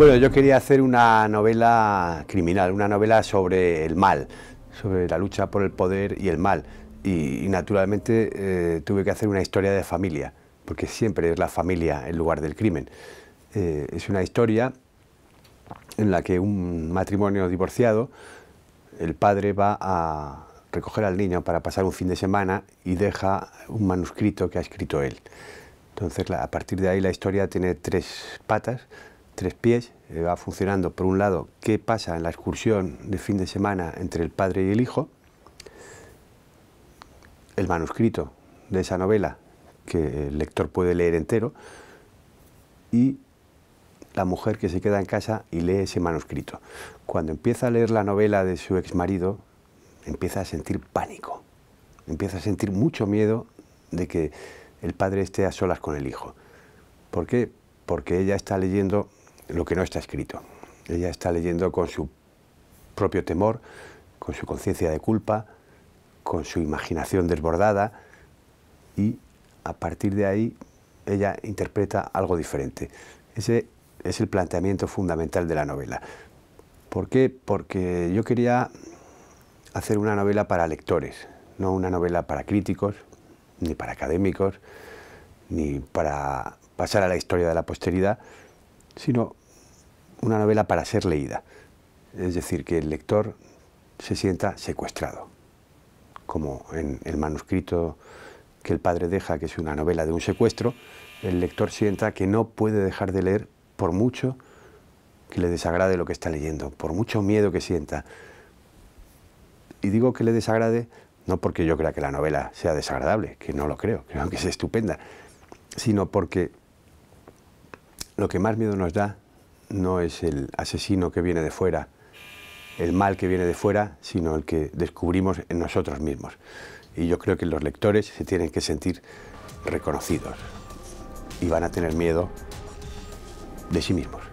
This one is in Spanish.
Bueno, yo quería hacer una novela criminal, una novela sobre el mal, sobre la lucha por el poder y el mal. Y, naturalmente eh, tuve que hacer una historia de familia, porque siempre es la familia el lugar del crimen. Eh, es una historia en la que un matrimonio divorciado, el padre va a recoger al niño para pasar un fin de semana y deja un manuscrito que ha escrito él. Entonces, a partir de ahí la historia tiene tres patas tres pies, eh, va funcionando por un lado qué pasa en la excursión de fin de semana entre el padre y el hijo, el manuscrito de esa novela que el lector puede leer entero y la mujer que se queda en casa y lee ese manuscrito. Cuando empieza a leer la novela de su ex marido, empieza a sentir pánico, empieza a sentir mucho miedo de que el padre esté a solas con el hijo. ¿Por qué? Porque ella está leyendo lo que no está escrito. Ella está leyendo con su propio temor, con su conciencia de culpa, con su imaginación desbordada y a partir de ahí ella interpreta algo diferente. Ese es el planteamiento fundamental de la novela. ¿Por qué? Porque yo quería hacer una novela para lectores, no una novela para críticos, ni para académicos, ni para pasar a la historia de la posteridad, sino una novela para ser leída. Es decir, que el lector se sienta secuestrado, como en el manuscrito que el padre deja, que es una novela de un secuestro, el lector sienta que no puede dejar de leer por mucho que le desagrade lo que está leyendo, por mucho miedo que sienta. Y digo que le desagrade no porque yo crea que la novela sea desagradable, que no lo creo, creo que es estupenda, sino porque lo que más miedo nos da no es el asesino que viene de fuera, el mal que viene de fuera, sino el que descubrimos en nosotros mismos. Y yo creo que los lectores se tienen que sentir reconocidos y van a tener miedo de sí mismos.